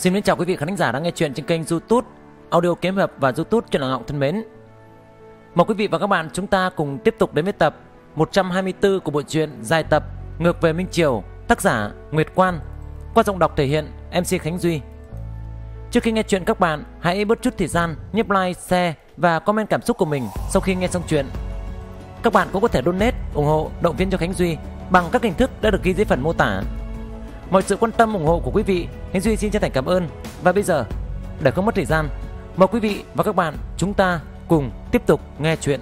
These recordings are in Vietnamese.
Xin kính chào quý vị khán giả đang nghe chuyện trên kênh YouTube Audio Kiếm hợp và YouTube Trần ngọng thân mến. Mời quý vị và các bạn chúng ta cùng tiếp tục đến với tập 124 của bộ truyện dài tập Ngược về Minh Triều, tác giả Nguyệt Quan, qua giọng đọc thể hiện MC Khánh Duy. Trước khi nghe chuyện các bạn, hãy bớt chút thời gian nhấp like, share và comment cảm xúc của mình sau khi nghe xong chuyện. Các bạn cũng có thể donate, ủng hộ, động viên cho Khánh Duy bằng các hình thức đã được ghi dưới phần mô tả mọi sự quan tâm ủng hộ của quý vị. Hiến Duy xin chân thành cảm ơn. Và bây giờ, để không mất thời gian, mời quý vị và các bạn chúng ta cùng tiếp tục nghe chuyện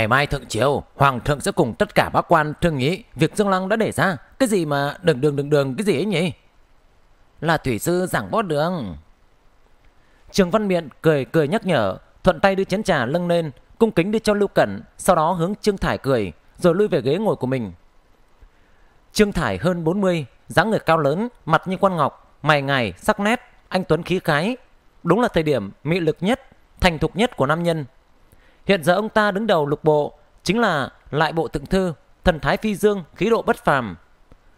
Ngày mai thượng chiếu, hoàng thượng sẽ cùng tất cả bác quan thương nghĩ việc Dương Lăng đã để ra. Cái gì mà đừng đừng đừng đừng cái gì ấy nhỉ? Là thủy sư giảng võ đường. Trường Văn Miện cười cười nhắc nhở, thuận tay đưa chén trà lưng lên, cung kính đưa cho Lưu Cẩn, sau đó hướng Trương Thải cười, rồi lui về ghế ngồi của mình. Trương Thải hơn 40, dáng người cao lớn, mặt như quan ngọc, mày ngài, sắc nét, anh Tuấn khí khái. Đúng là thời điểm mỹ lực nhất, thành thục nhất của nam nhân Hiện giờ ông ta đứng đầu lục bộ, chính là lại bộ tượng thư, thần thái phi dương, khí độ bất phàm.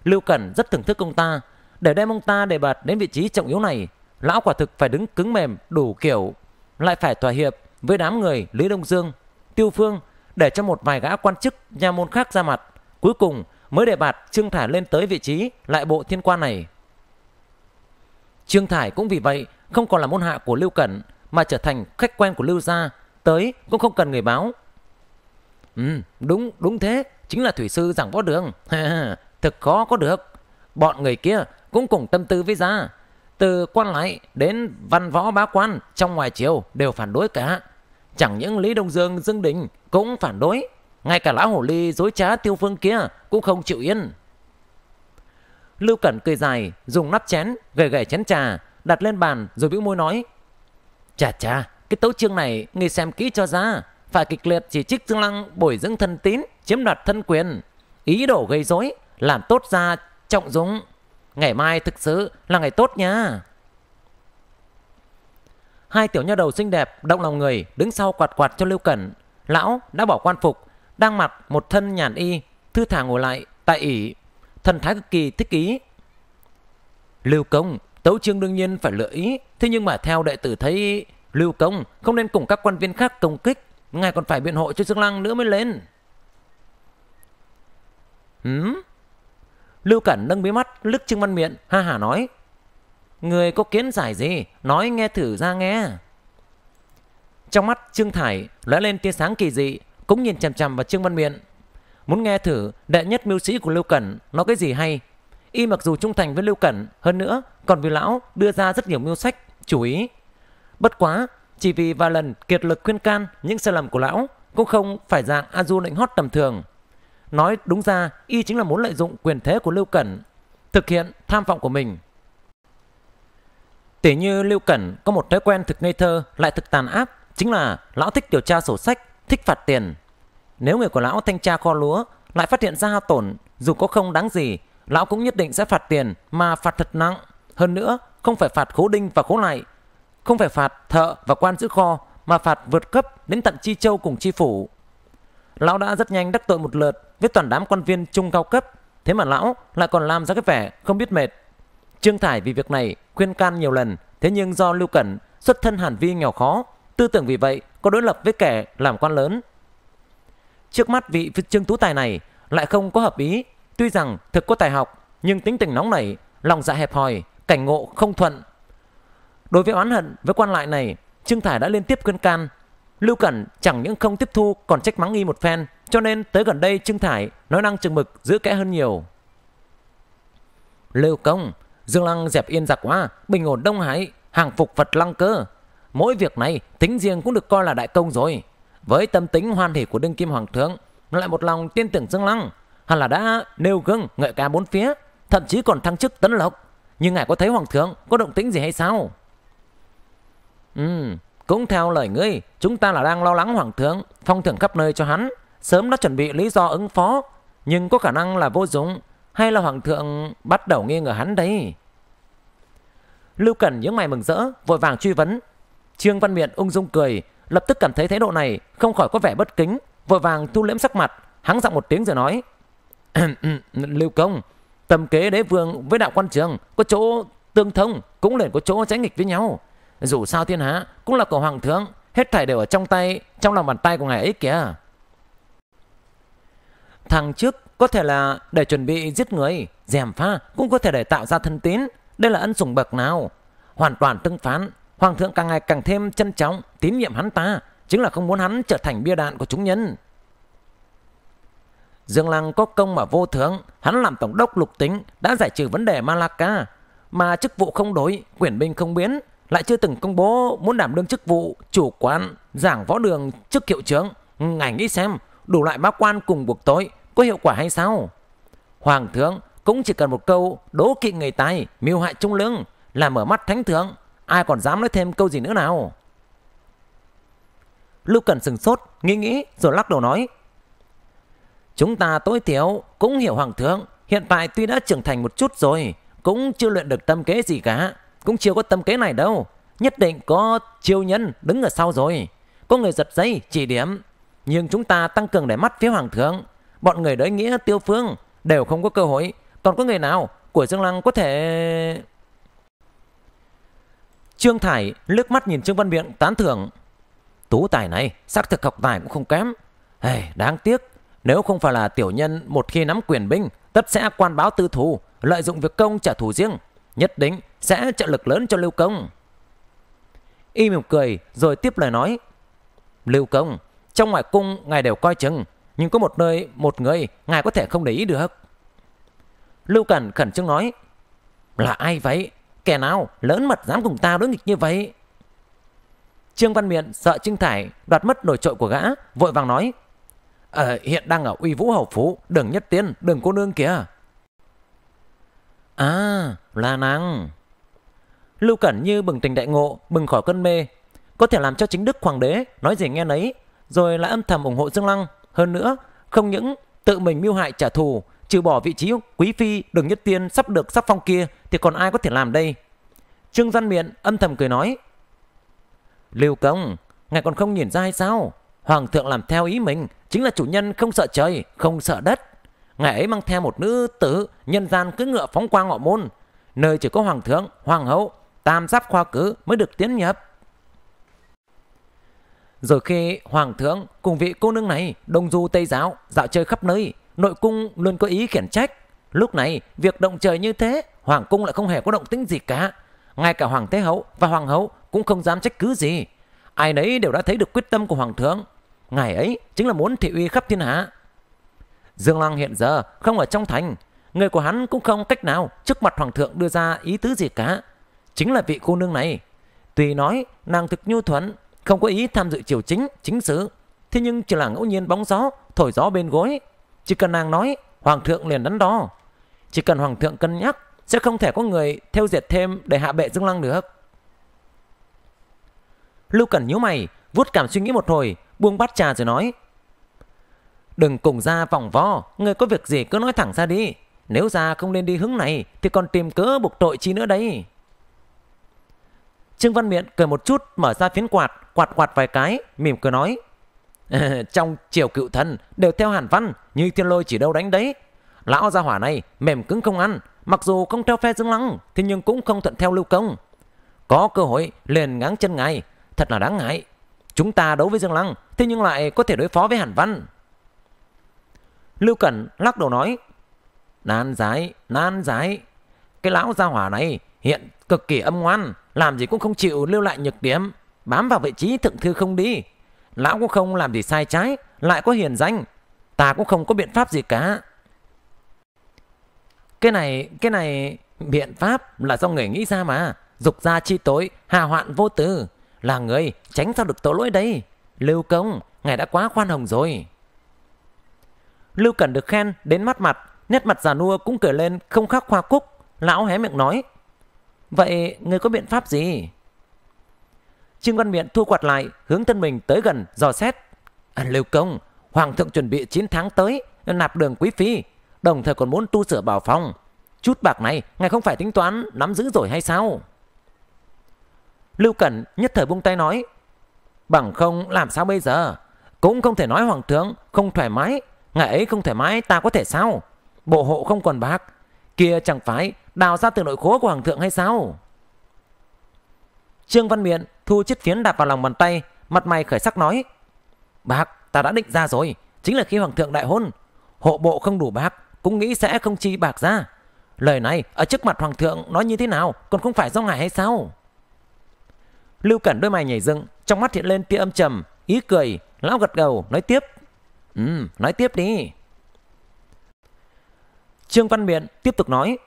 Lưu Cẩn rất thưởng thức ông ta, để đem ông ta đề bạt đến vị trí trọng yếu này, lão quả thực phải đứng cứng mềm đủ kiểu, lại phải thỏa hiệp với đám người Lý Đông Dương, Tiêu Phương để cho một vài gã quan chức nha môn khác ra mặt, cuối cùng mới đề bạt Trương Thải lên tới vị trí lại bộ thiên quan này. Trương Thải cũng vì vậy không còn là môn hạ của Lưu Cẩn mà trở thành khách quen của Lưu gia tới cũng không cần người báo. Ừ, đúng, đúng thế, chính là thủy sư giảng võ đường. Thực khó có được. Bọn người kia cũng cùng tâm tư với gia. Từ quan lại đến văn võ bá quan trong ngoài triều đều phản đối cả. Chẳng những Lý Đông Dương, Dương Đình cũng phản đối. Ngay cả lão hồ ly dối trá tiêu phương kia cũng không chịu yên. Lưu Cẩn cười dài, dùng nắp chén, gầy gầy chén trà, đặt lên bàn rồi bĩu môi nói. Chà chà, cái tấu chương này người xem kỹ cho ra Phải kịch liệt chỉ trích Dương Lăng bồi dưỡng thân tín Chiếm đoạt thân quyền Ý đồ gây rối Làm tốt ra trọng dũng Ngày mai thực sự là ngày tốt nha Hai tiểu nha đầu xinh đẹp Động lòng người đứng sau quạt quạt cho Lưu Cẩn Lão đã bỏ quan phục Đang mặc một thân nhàn y Thư thả ngồi lại tại ỉ Thần thái cực kỳ thích ý Lưu Công Tấu chương đương nhiên phải lựa ý Thế nhưng mà theo đệ tử thấy Lưu Công không nên cùng các quan viên khác công kích. Ngài còn phải biện hộ cho Dương Lăng nữa mới lên. Hứng? Lưu Cẩn nâng mí mắt, lức trương văn miệng, ha hả nói. Người có kiến giải gì? Nói nghe thử ra nghe. Trong mắt Trương Thải lóe lên tia sáng kỳ dị, cũng nhìn chằm chằm vào Trương Văn Miện. Muốn nghe thử đệ nhất mưu sĩ của Lưu Cẩn nói cái gì hay. Y mặc dù trung thành với Lưu Cẩn, hơn nữa còn vì lão đưa ra rất nhiều mưu sách, chú ý Bất quá, chỉ vì vài lần kiệt lực khuyên can những sai lầm của lão cũng không phải dạng A lệnh hót tầm thường. Nói đúng ra, y chính là muốn lợi dụng quyền thế của Lưu Cẩn, thực hiện tham vọng của mình. Tỉ như Lưu Cẩn có một thói quen thực ngây thơ lại thực tàn ác, chính là lão thích điều tra sổ sách, thích phạt tiền. Nếu người của lão thanh tra kho lúa lại phát hiện ra hao tổn, dù có không đáng gì, lão cũng nhất định sẽ phạt tiền mà phạt thật nặng. Hơn nữa, không phải phạt khố đinh và khố lại không phải phạt thợ và quan giữ kho mà phạt vượt cấp đến tận chi châu cùng chi phủ. Lão đã rất nhanh đắc tội một lượt với toàn đám quan viên trung cao cấp, thế mà lão lại còn làm ra cái vẻ không biết mệt. Trương Thải vì việc này khuyên can nhiều lần, thế nhưng do Lưu Cẩn xuất thân hàn vi nghèo khó, tư tưởng vì vậy có đối lập với kẻ làm quan lớn. Trước mắt vị Trương Tú Tài này lại không có hợp ý, tuy rằng thực có tài học nhưng tính tình nóng nảy, lòng dạ hẹp hòi, cảnh ngộ không thuận Đối với oán hận với quan lại này, Trương Thải đã liên tiếp khuyên can. Lưu Cẩn chẳng những không tiếp thu còn trách mắng y một phen, cho nên tới gần đây Trương Thải nói năng chừng mực giữ kẽ hơn nhiều. Lưu Công, Dương Lăng dẹp yên giặc quá, bình ổn Đông Hải, hàng phục Phật Lăng cơ. Mỗi việc này tính riêng cũng được coi là đại công rồi. Với tâm tính hoan hỉ của đương kim hoàng thượng, lại một lòng tin tưởng Dương Lăng, hẳn là đã nêu gương ngợi ca bốn phía, thậm chí còn thăng chức tấn lộc. Nhưng ngài có thấy hoàng thượng có động tĩnh gì hay sao? Ừ, cũng theo lời ngươi, chúng ta là đang lo lắng hoàng thượng, phong thưởng khắp nơi cho hắn, sớm đã chuẩn bị lý do ứng phó, nhưng có khả năng là vô dụng, hay là hoàng thượng bắt đầu nghi ngờ hắn đấy. Lưu Cẩn những mày mừng rỡ, vội vàng truy vấn. Trương Văn Miện ung dung cười, lập tức cảm thấy thái độ này không khỏi có vẻ bất kính, vội vàng thu liễm sắc mặt, hắng giọng một tiếng rồi nói. Lưu Công, tầm kế đế vương với đạo quan trường có chỗ tương thông cũng liền có chỗ trái nghịch với nhau dù sao thiên hạ cũng là của hoàng thượng, hết thảy đều ở trong tay, trong lòng bàn tay của ngài ấy kìa. Thằng trước có thể là để chuẩn bị giết người, dèm pha cũng có thể để tạo ra thân tín. Đây là ân sủng bậc nào? Hoàn toàn tương phán, hoàng thượng càng ngày càng thêm trân trọng, tín nhiệm hắn ta, chính là không muốn hắn trở thành bia đạn của chúng nhân. Dương Lăng có công mà vô thưởng, hắn làm tổng đốc lục tính đã giải trừ vấn đề Malacca, mà chức vụ không đối, quyền binh không biến, lại chưa từng công bố muốn đảm đương chức vụ chủ quán giảng võ đường trước hiệu trưởng. Ngài nghĩ xem, đủ loại bác quan cùng buộc tối có hiệu quả hay sao? Hoàng thượng cũng chỉ cần một câu đố kỵ người tài, mưu hại trung lương, là mở mắt thánh thượng, ai còn dám nói thêm câu gì nữa nào? Lưu Cần sừng sốt, nghĩ nghĩ rồi lắc đầu nói. Chúng ta tối thiểu cũng hiểu Hoàng thượng, hiện tại tuy đã trưởng thành một chút rồi, cũng chưa luyện được tâm kế gì cả cũng chưa có tâm kế này đâu. Nhất định có chiêu nhân đứng ở sau rồi. Có người giật dây chỉ điểm. Nhưng chúng ta tăng cường để mắt phía hoàng thượng. Bọn người đới nghĩa tiêu phương đều không có cơ hội. Còn có người nào của Dương Lăng có thể... Trương Thải lướt mắt nhìn Trương Văn Biện tán thưởng. Tú tài này xác thực học tài cũng không kém. Hey, đáng tiếc, nếu không phải là tiểu nhân một khi nắm quyền binh, tất sẽ quan báo tư thù, lợi dụng việc công trả thù riêng. Nhất định sẽ trợ lực lớn cho Lưu Công. Y mỉm cười rồi tiếp lời nói. Lưu Công, trong ngoài cung ngài đều coi chừng, nhưng có một nơi, một người ngài có thể không để ý được. Lưu Cẩn khẩn trương nói. Là ai vậy? Kẻ nào lớn mật dám cùng ta đối nghịch như vậy? Trương Văn Miện sợ Trương Thải đoạt mất nổi trội của gã, vội vàng nói. Ờ, hiện đang ở uy vũ hậu phú, đường nhất tiên, đường cô nương kìa. À, là nàng. Lưu Cẩn như bừng tỉnh đại ngộ, bừng khỏi cơn mê, có thể làm cho chính đức hoàng đế nói gì nghe nấy, rồi lại âm thầm ủng hộ Dương Lăng. Hơn nữa, không những tự mình mưu hại trả thù, trừ bỏ vị trí quý phi đường nhất tiên sắp được sắp phong kia thì còn ai có thể làm đây? Trương Văn Miện âm thầm cười nói, Lưu Công, ngài còn không nhìn ra hay sao? Hoàng thượng làm theo ý mình chính là chủ nhân không sợ trời, không sợ đất. Ngài ấy mang theo một nữ tử nhân gian cứ ngựa phóng qua ngọ môn, nơi chỉ có hoàng thượng, hoàng hậu tam giáp khoa cử mới được tiến nhập. Rồi khi hoàng thượng cùng vị cô nương này đông du tây giáo dạo chơi khắp nơi, nội cung luôn có ý khiển trách. Lúc này việc động trời như thế, hoàng cung lại không hề có động tĩnh gì cả. Ngay cả hoàng thế hậu và hoàng hậu cũng không dám trách cứ gì. Ai nấy đều đã thấy được quyết tâm của hoàng thượng. Ngày ấy chính là muốn thị uy khắp thiên hạ. Dương Lăng hiện giờ không ở trong thành, người của hắn cũng không cách nào trước mặt hoàng thượng đưa ra ý tứ gì cả chính là vị cô nương này. tùy nói nàng thực nhu thuận, không có ý tham dự triều chính, chính sự, thế nhưng chỉ là ngẫu nhiên bóng gió, thổi gió bên gối. Chỉ cần nàng nói, hoàng thượng liền đắn đo. Chỉ cần hoàng thượng cân nhắc, sẽ không thể có người theo dệt thêm để hạ bệ dương lăng được. Lưu Cẩn nhíu mày, vuốt cảm suy nghĩ một hồi, buông bát trà rồi nói. Đừng cùng ra vòng vo, người có việc gì cứ nói thẳng ra đi. Nếu ra không nên đi hướng này thì còn tìm cớ buộc tội chi nữa đấy. Trương Văn Miện cười một chút mở ra phiến quạt, quạt quạt vài cái, mỉm cười nói. Trong triều cựu thần đều theo hàn văn, như thiên lôi chỉ đâu đánh đấy. Lão gia hỏa này mềm cứng không ăn, mặc dù không theo phe dương lăng, thế nhưng cũng không thuận theo lưu công. Có cơ hội liền ngáng chân ngài, thật là đáng ngại. Chúng ta đấu với dương lăng, thế nhưng lại có thể đối phó với hàn văn. Lưu Cẩn lắc đầu nói. Nan giải, nan giải, cái lão gia hỏa này hiện cực kỳ âm ngoan làm gì cũng không chịu lưu lại nhược điểm, bám vào vị trí thượng thư không đi. Lão cũng không làm gì sai trái, lại có hiền danh. Ta cũng không có biện pháp gì cả. Cái này, cái này, biện pháp là do người nghĩ ra mà. Dục ra chi tối, hà hoạn vô tư Là người, tránh sao được tội lỗi đây. Lưu công, ngài đã quá khoan hồng rồi. Lưu Cẩn được khen đến mắt mặt, nét mặt già nua cũng cười lên không khác khoa cúc. Lão hé miệng nói, Vậy người có biện pháp gì? Trương Văn Miện thu quạt lại, hướng thân mình tới gần, dò xét. À, Lưu Công, Hoàng thượng chuẩn bị 9 tháng tới, nạp đường quý phi, đồng thời còn muốn tu sửa bảo phòng. Chút bạc này, ngài không phải tính toán nắm giữ rồi hay sao? Lưu Cẩn nhất thời buông tay nói, bằng không làm sao bây giờ? Cũng không thể nói Hoàng thượng không thoải mái, ngài ấy không thoải mái ta có thể sao? Bộ hộ không còn bạc, Kia chẳng phải đào ra từ nội khố của Hoàng thượng hay sao? Trương Văn Miện thu chiếc phiến đạp vào lòng bàn tay, mặt mày khởi sắc nói. Bác, ta đã định ra rồi, chính là khi Hoàng thượng đại hôn. Hộ bộ không đủ bác, cũng nghĩ sẽ không chi bạc ra. Lời này ở trước mặt Hoàng thượng nói như thế nào, còn không phải do ngài hay sao? Lưu Cẩn đôi mày nhảy dựng, trong mắt hiện lên tia âm trầm, ý cười, lão gật đầu, nói tiếp. Ừ, nói tiếp đi. Trương Văn Biện tiếp tục nói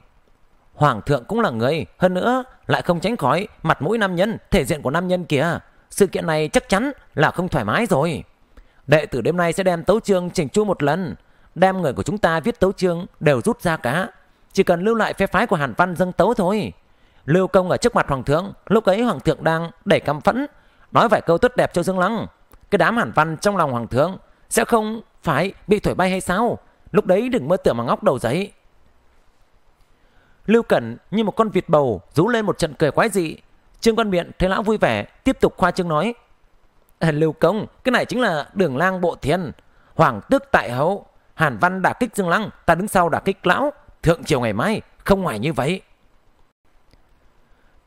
Hoàng thượng cũng là người Hơn nữa lại không tránh khỏi Mặt mũi nam nhân, thể diện của nam nhân kìa Sự kiện này chắc chắn là không thoải mái rồi Đệ tử đêm nay sẽ đem tấu chương chỉnh chu một lần Đem người của chúng ta viết tấu chương Đều rút ra cả Chỉ cần lưu lại phe phái của Hàn Văn dâng tấu thôi Lưu công ở trước mặt Hoàng thượng Lúc ấy Hoàng thượng đang đẩy căm phẫn Nói vài câu tốt đẹp cho Dương Lăng Cái đám Hàn Văn trong lòng Hoàng thượng Sẽ không phải bị thổi bay hay sao Lúc đấy đừng mơ tưởng mà ngóc đầu giấy. Lưu Cẩn như một con vịt bầu rú lên một trận cười quái dị. Trương Quan Biện thấy lão vui vẻ, tiếp tục khoa trương nói. À, Lưu Công, cái này chính là đường lang bộ thiên. Hoàng tước tại hậu, Hàn Văn đã kích Dương Lăng, ta đứng sau đã kích lão. Thượng chiều ngày mai, không ngoài như vậy.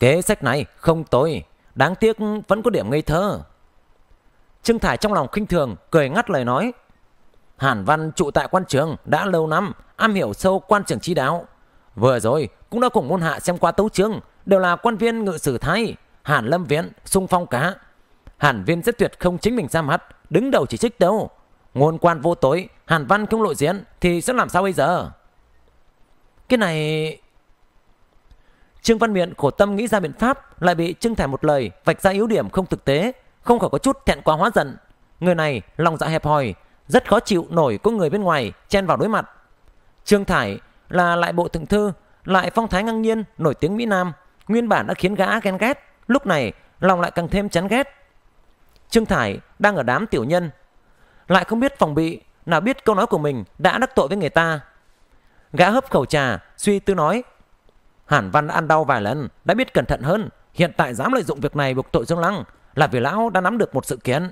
Kế sách này không tồi, đáng tiếc vẫn có điểm ngây thơ. Trương Thải trong lòng khinh thường, cười ngắt lời nói. Hàn Văn trụ tại quan trường đã lâu năm, am hiểu sâu quan trường chi đáo. Vừa rồi cũng đã cùng môn hạ xem qua tấu chương, đều là quan viên ngự sử thái, Hàn Lâm Viễn, sung phong cá. Hàn Viên rất tuyệt không chính mình ra mặt, đứng đầu chỉ trích đâu. Ngôn quan vô tối, Hàn Văn không lộ diện thì sẽ làm sao bây giờ? Cái này... Trương Văn Miện khổ tâm nghĩ ra biện pháp lại bị Trương Thải một lời vạch ra yếu điểm không thực tế, không khỏi có chút thẹn quá hóa giận. Người này lòng dạ hẹp hòi, rất khó chịu nổi có người bên ngoài chen vào đối mặt. Trương Thải là lại bộ thượng thư, lại phong thái ngang nhiên, nổi tiếng Mỹ Nam, nguyên bản đã khiến gã ghen ghét, lúc này lòng lại càng thêm chán ghét. Trương Thải đang ở đám tiểu nhân, lại không biết phòng bị, nào biết câu nói của mình đã đắc tội với người ta. Gã hấp khẩu trà, suy tư nói, Hàn Văn đã ăn đau vài lần, đã biết cẩn thận hơn, hiện tại dám lợi dụng việc này buộc tội Dương Lăng là vì lão đã nắm được một sự kiện.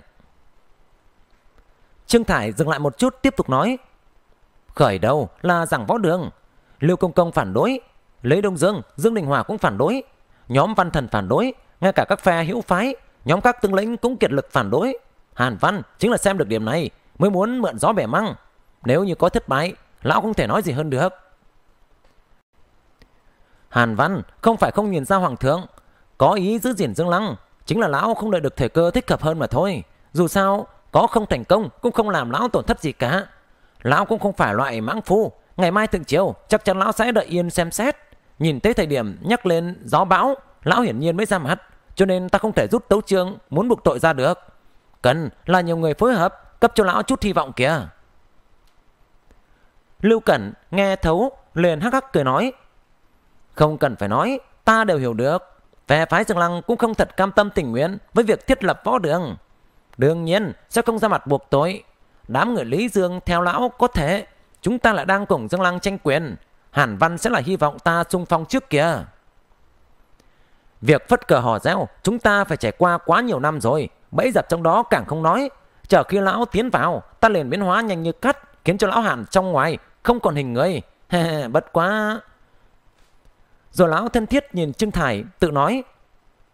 Trương Thải dừng lại một chút tiếp tục nói. Khởi đầu là giảng võ đường. Lưu Công Công phản đối. Lấy Đông Dương, Dương Đình Hòa cũng phản đối. Nhóm văn thần phản đối. Ngay cả các phe hữu phái, nhóm các tướng lĩnh cũng kiệt lực phản đối. Hàn Văn chính là xem được điểm này mới muốn mượn gió bẻ măng. Nếu như có thất bại, lão không thể nói gì hơn được. Hàn Văn không phải không nhìn ra Hoàng thượng. Có ý giữ gìn Dương Lăng. Chính là lão không đợi được thể cơ thích hợp hơn mà thôi. Dù sao, có không thành công cũng không làm lão tổn thất gì cả. Lão cũng không phải loại mãng phu. Ngày mai thượng chiều chắc chắn lão sẽ đợi yên xem xét. Nhìn tới thời điểm nhắc lên gió bão, lão hiển nhiên mới ra mặt. Cho nên ta không thể rút tấu chương muốn buộc tội ra được. Cần là nhiều người phối hợp cấp cho lão chút hy vọng kìa. Lưu Cẩn nghe thấu liền hắc hắc cười nói. Không cần phải nói, ta đều hiểu được. Phe phái Dương Lăng cũng không thật cam tâm tình nguyện với việc thiết lập võ đường. Đương nhiên, sẽ không ra mặt buộc tội Đám người Lý Dương theo lão có thể. Chúng ta lại đang cùng Dương Lăng tranh quyền. Hàn Văn sẽ là hy vọng ta xung phong trước kìa. Việc phất cờ hò reo, chúng ta phải trải qua quá nhiều năm rồi. Bẫy dập trong đó càng không nói. Chờ khi lão tiến vào, ta liền biến hóa nhanh như cắt, khiến cho lão Hàn trong ngoài, không còn hình người. Bất quá... Rồi lão thân thiết nhìn Trương Thải, tự nói.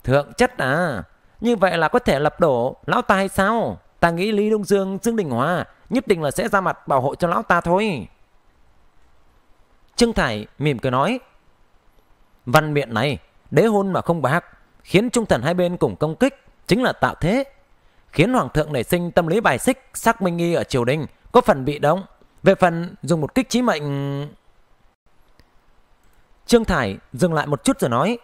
Thượng chất à, như vậy là có thể lập đổ lão ta hay sao? Ta nghĩ Lý Đông Dương, Dương Đình Hòa nhất định là sẽ ra mặt bảo hộ cho lão ta thôi. Trương Thải mỉm cười nói. Văn miệng này, đế hôn mà không bạc, khiến trung thần hai bên cùng công kích, chính là tạo thế. Khiến hoàng thượng nảy sinh tâm lý bài xích, xác minh nghi ở triều đình, có phần bị động. Về phần dùng một kích trí mệnh... Trương Thải dừng lại một chút rồi nói.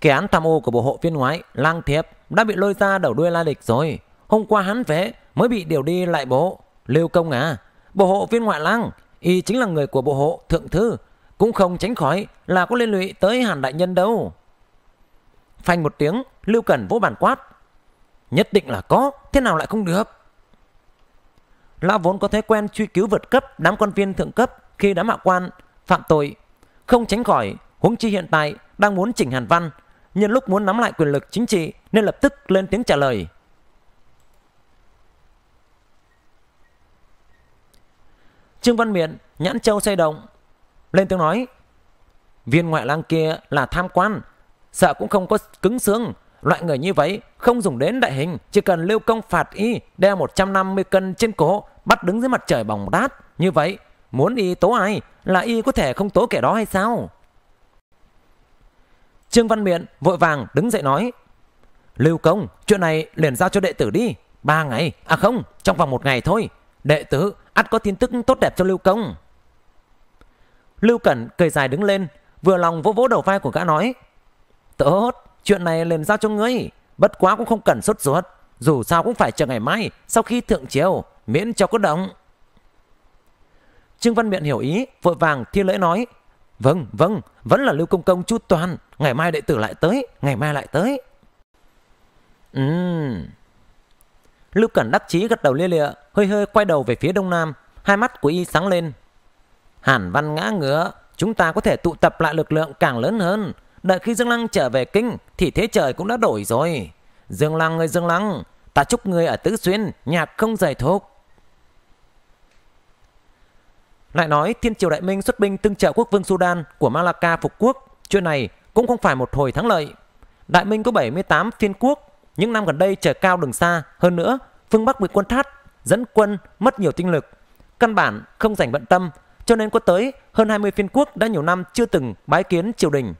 Kẻ án tham ô của bộ hộ phiên ngoại Lang Thiệp đã bị lôi ra đầu đuôi la địch rồi Hôm qua hắn về mới bị điều đi lại bộ Lưu công à Bộ hộ phiên ngoại lang Y chính là người của bộ hộ thượng thư Cũng không tránh khỏi là có liên lụy tới hàn đại nhân đâu Phanh một tiếng Lưu Cẩn vỗ bàn quát Nhất định là có Thế nào lại không được Lão vốn có thói quen truy cứu vượt cấp Đám quan viên thượng cấp khi đã mạo quan Phạm tội Không tránh khỏi huống chi hiện tại đang muốn chỉnh Hàn Văn nhân lúc muốn nắm lại quyền lực chính trị nên lập tức lên tiếng trả lời. Trương Văn Miện nhãn châu say động, lên tiếng nói, viên ngoại lang kia là tham quan, sợ cũng không có cứng xương, loại người như vậy không dùng đến đại hình, chỉ cần lưu công phạt y đeo 150 cân trên cổ, bắt đứng dưới mặt trời bỏng đát, như vậy muốn y tố ai là y có thể không tố kẻ đó hay sao? Trương Văn Miện vội vàng đứng dậy nói Lưu công chuyện này liền giao cho đệ tử đi Ba ngày À không trong vòng một ngày thôi Đệ tử ắt có tin tức tốt đẹp cho Lưu công Lưu Cẩn cười dài đứng lên Vừa lòng vỗ vỗ đầu vai của gã nói Tốt chuyện này liền giao cho ngươi Bất quá cũng không cần sốt ruột Dù sao cũng phải chờ ngày mai Sau khi thượng chiều miễn cho có động Trương Văn Miện hiểu ý Vội vàng thi lễ nói Vâng vâng vẫn là Lưu Công Công chu toàn ngày mai đệ tử lại tới, ngày mai lại tới. Ừm. Lưu Cẩn đắc chí gật đầu lia lịa, hơi hơi quay đầu về phía đông nam, hai mắt của y sáng lên. Hàn Văn ngã ngửa, chúng ta có thể tụ tập lại lực lượng càng lớn hơn. Đợi khi Dương Lăng trở về kinh thì thế trời cũng đã đổi rồi. Dương Lăng ơi Dương Lăng, ta chúc người ở Tứ Xuyên, nhạc không giải thúc. Lại nói Thiên Triều Đại Minh xuất binh tương trợ quốc vương Sudan của Malacca phục quốc. Chuyện này cũng không phải một hồi thắng lợi. Đại Minh có 78 phiên quốc, những năm gần đây trời cao đường xa, hơn nữa phương Bắc bị quân thắt, dẫn quân mất nhiều tinh lực, căn bản không dành bận tâm, cho nên có tới hơn 20 phiên quốc đã nhiều năm chưa từng bái kiến triều đình.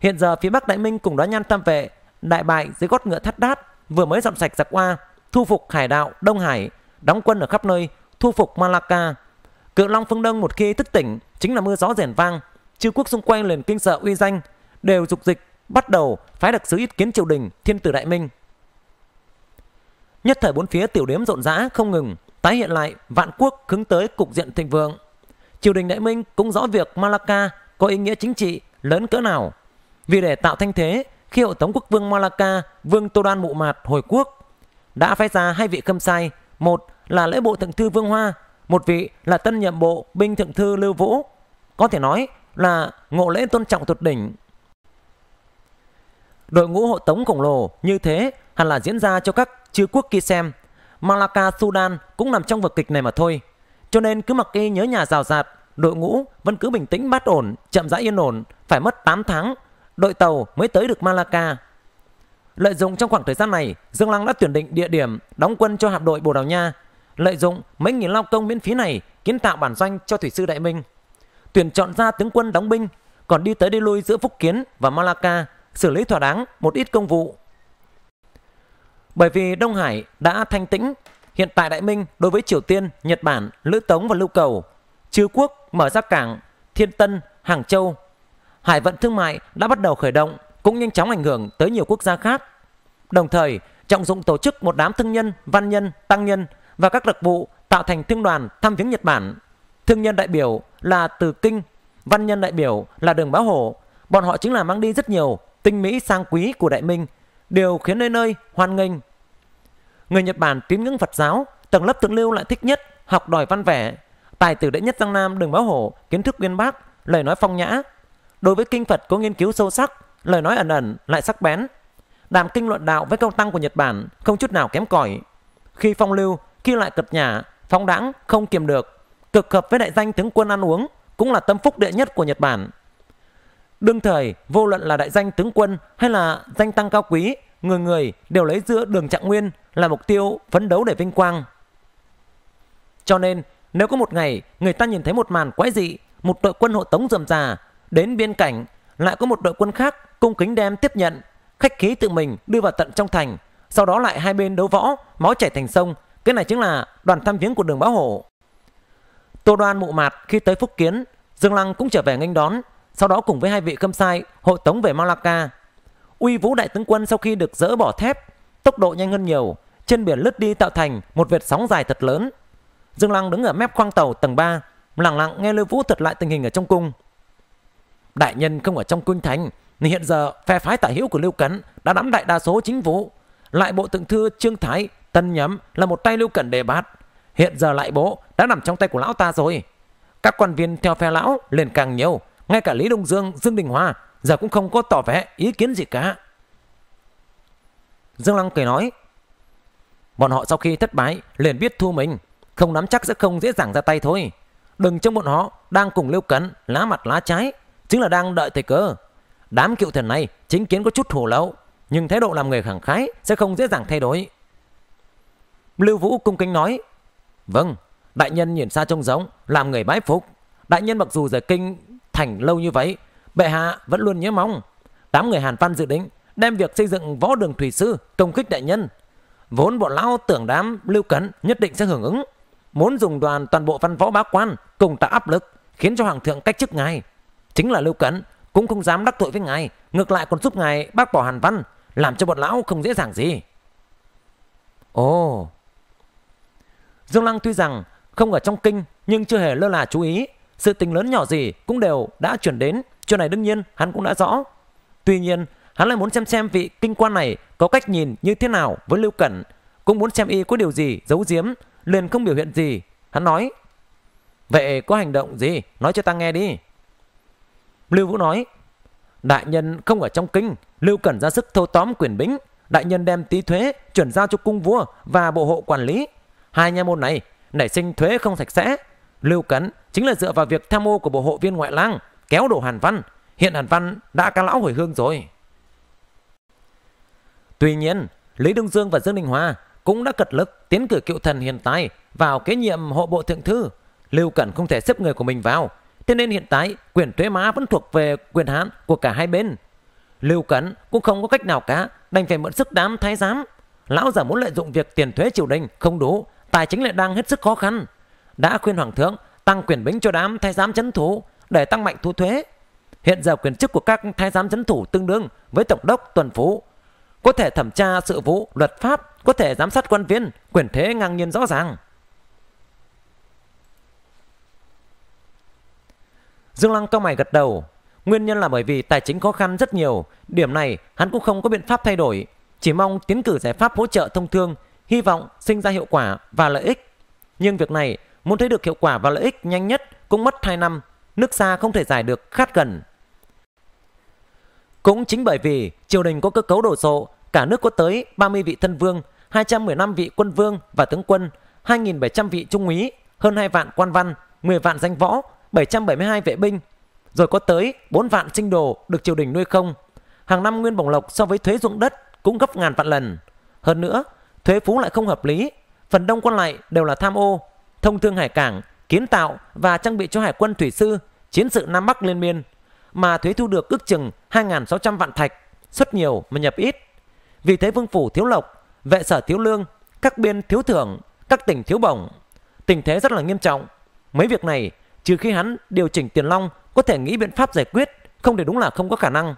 Hiện giờ phía Bắc Đại Minh cùng đó nhan tam vệ, đại bại dưới gót ngựa thắt đát, vừa mới dọn sạch giặc oa, thu phục hải đạo Đông Hải, đóng quân ở khắp nơi, thu phục Malacca. Cự Long phương Đông một khi thức tỉnh chính là mưa gió rền vang, chư quốc xung quanh liền kinh sợ uy danh, đều dục dịch, bắt đầu phái đặc sứ ý kiến triều đình thiên tử đại minh. Nhất thời bốn phía tiểu đếm rộn rã không ngừng, tái hiện lại vạn quốc hướng tới cục diện thịnh vượng. Triều đình đại minh cũng rõ việc Malacca có ý nghĩa chính trị lớn cỡ nào. Vì để tạo thanh thế, khi hộ tống quốc vương Malacca, vương Tô Đoan Mụ Mạt hồi quốc, đã phái ra hai vị khâm sai, một là lễ bộ thượng thư Vương Hoa, một vị là tân nhiệm bộ binh thượng thư Lưu Vũ. Có thể nói là ngộ lễ tôn trọng tuyệt đỉnh. Đội ngũ hộ tống khổng lồ như thế hẳn là diễn ra cho các chư quốc kia xem. Malacca, Sudan cũng nằm trong vực kịch này mà thôi. Cho nên cứ mặc kệ nhớ nhà rào rạt, đội ngũ vẫn cứ bình tĩnh bát ổn, chậm rãi yên ổn, phải mất 8 tháng, đội tàu mới tới được Malacca. Lợi dụng trong khoảng thời gian này, Dương Lăng đã tuyển định địa điểm đóng quân cho hạm đội Bồ Đào Nha. Lợi dụng mấy nghìn lao công miễn phí này kiến tạo bản doanh cho thủy sư Đại Minh tuyển chọn ra tướng quân đóng binh, còn đi tới đi lui giữa Phúc Kiến và Malacca xử lý thỏa đáng một ít công vụ. Bởi vì Đông Hải đã thanh tĩnh, hiện tại Đại Minh đối với Triều Tiên, Nhật Bản, Lữ Tống và Lưu Cầu, Chư Quốc mở ra cảng Thiên Tân, Hàng Châu. Hải vận thương mại đã bắt đầu khởi động cũng nhanh chóng ảnh hưởng tới nhiều quốc gia khác. Đồng thời, trọng dụng tổ chức một đám thương nhân, văn nhân, tăng nhân và các lực vụ tạo thành thương đoàn thăm viếng Nhật Bản Thương nhân đại biểu là Từ Kinh, văn nhân đại biểu là Đường Bá Hổ. Bọn họ chính là mang đi rất nhiều tinh mỹ sang quý của Đại Minh, đều khiến nơi nơi hoan nghênh. Người Nhật Bản tín ngưỡng Phật giáo, tầng lớp thượng lưu lại thích nhất học đòi văn vẻ. Tài tử đệ nhất Giang Nam Đường Bá Hổ, kiến thức uyên bác, lời nói phong nhã. Đối với kinh Phật có nghiên cứu sâu sắc, lời nói ẩn ẩn lại sắc bén. Đàm kinh luận đạo với công tăng của Nhật Bản không chút nào kém cỏi. Khi phong lưu, khi lại cật nhả, phong đãng không kiềm được cực hợp với đại danh tướng quân ăn uống, cũng là tâm phúc đệ nhất của Nhật Bản. Đương thời, vô luận là đại danh tướng quân hay là danh tăng cao quý, người người đều lấy giữa đường trạng nguyên là mục tiêu phấn đấu để vinh quang. Cho nên, nếu có một ngày người ta nhìn thấy một màn quái dị, một đội quân hộ tống rầm rà đến biên cảnh, lại có một đội quân khác cung kính đem tiếp nhận, khách khí tự mình đưa vào tận trong thành, sau đó lại hai bên đấu võ, máu chảy thành sông, cái này chính là đoàn tham viếng của đường báo hộ. Tô Đoan mụ mạt khi tới Phúc Kiến, Dương Lăng cũng trở về nghênh đón, sau đó cùng với hai vị khâm sai hộ tống về Malacca. Uy Vũ đại tướng quân sau khi được dỡ bỏ thép, tốc độ nhanh hơn nhiều, trên biển lướt đi tạo thành một vệt sóng dài thật lớn. Dương Lăng đứng ở mép khoang tàu tầng 3, lặng lặng nghe Lưu Vũ thuật lại tình hình ở trong cung. Đại nhân không ở trong cung thành, nên hiện giờ phe phái tả hữu của Lưu Cấn đã nắm đại đa số chính vụ. Lại bộ tượng thư Trương Thái, Tân nhắm là một tay Lưu Cẩn đề bát. Hiện giờ lại bố đã nằm trong tay của lão ta rồi. Các quan viên theo phe lão lên càng nhiều. Ngay cả Lý Đông Dương, Dương Đình Hoa giờ cũng không có tỏ vẻ ý kiến gì cả. Dương Lăng cười nói. Bọn họ sau khi thất bại liền biết thu mình. Không nắm chắc sẽ không dễ dàng ra tay thôi. Đừng trong bọn họ đang cùng lưu cấn lá mặt lá trái. Chính là đang đợi thời cơ. Đám cựu thần này chính kiến có chút hồ lậu. Nhưng thái độ làm người khẳng khái sẽ không dễ dàng thay đổi. Lưu Vũ cung kính nói. Vâng, đại nhân nhìn xa trông giống, làm người bái phục. Đại nhân mặc dù rời kinh thành lâu như vậy, bệ hạ vẫn luôn nhớ mong. Đám người Hàn Văn dự định đem việc xây dựng võ đường thủy sư công kích đại nhân. Vốn bọn lão tưởng đám lưu cấn nhất định sẽ hưởng ứng. Muốn dùng đoàn toàn bộ văn võ bá quan cùng tạo áp lực khiến cho hoàng thượng cách chức ngài. Chính là lưu cấn cũng không dám đắc tội với ngài, ngược lại còn giúp ngài bác bỏ Hàn Văn, làm cho bọn lão không dễ dàng gì. Ồ, Dương Lăng tuy rằng không ở trong kinh nhưng chưa hề lơ là chú ý, sự tình lớn nhỏ gì cũng đều đã chuyển đến, chuyện này đương nhiên hắn cũng đã rõ. Tuy nhiên, hắn lại muốn xem xem vị kinh quan này có cách nhìn như thế nào với Lưu Cẩn, cũng muốn xem y có điều gì giấu giếm, liền không biểu hiện gì. Hắn nói, vậy có hành động gì, nói cho ta nghe đi. Lưu Vũ nói, đại nhân không ở trong kinh, Lưu Cẩn ra sức thâu tóm quyền bính, đại nhân đem tí thuế chuyển giao cho cung vua và bộ hộ quản lý, hai nha môn này nảy sinh thuế không sạch sẽ. Lưu Cấn chính là dựa vào việc tham mưu của bộ hộ viên ngoại lang kéo đổ Hàn Văn. Hiện Hàn Văn đã ca lão hồi hương rồi. Tuy nhiên, Lý Đông Dương và Dương Đình Hòa cũng đã cật lực tiến cử cựu thần hiện tại vào kế nhiệm hộ bộ thượng thư. Lưu Cẩn không thể xếp người của mình vào, thế nên hiện tại quyền thuế má vẫn thuộc về quyền hạn của cả hai bên. Lưu Cẩn cũng không có cách nào cả, đành phải mượn sức đám thái giám. Lão giả muốn lợi dụng việc tiền thuế triều đình không đủ tài chính lại đang hết sức khó khăn đã khuyên hoàng thượng tăng quyền bính cho đám thái giám chấn thủ để tăng mạnh thu thuế hiện giờ quyền chức của các thái giám chấn thủ tương đương với tổng đốc tuần phú có thể thẩm tra sự vụ luật pháp có thể giám sát quan viên quyền thế ngang nhiên rõ ràng dương lăng cao mày gật đầu nguyên nhân là bởi vì tài chính khó khăn rất nhiều điểm này hắn cũng không có biện pháp thay đổi chỉ mong tiến cử giải pháp hỗ trợ thông thương hy vọng sinh ra hiệu quả và lợi ích. Nhưng việc này muốn thấy được hiệu quả và lợi ích nhanh nhất cũng mất 2 năm, nước xa không thể giải được khát gần. Cũng chính bởi vì triều đình có cơ cấu đồ sộ, cả nước có tới 30 vị thân vương, 215 vị quân vương và tướng quân, 2.700 vị trung úy, hơn 2 vạn quan văn, 10 vạn danh võ, 772 vệ binh, rồi có tới 4 vạn sinh đồ được triều đình nuôi không. Hàng năm nguyên bổng lộc so với thuế ruộng đất cũng gấp ngàn vạn lần. Hơn nữa, thuế phú lại không hợp lý, phần đông quân lại đều là tham ô, thông thương hải cảng, kiến tạo và trang bị cho hải quân thủy sư, chiến sự Nam Bắc liên miên, mà thuế thu được ước chừng 2.600 vạn thạch, xuất nhiều mà nhập ít. Vì thế vương phủ thiếu lộc, vệ sở thiếu lương, các biên thiếu thưởng, các tỉnh thiếu bổng. Tình thế rất là nghiêm trọng. Mấy việc này, trừ khi hắn điều chỉnh tiền long có thể nghĩ biện pháp giải quyết, không để đúng là không có khả năng.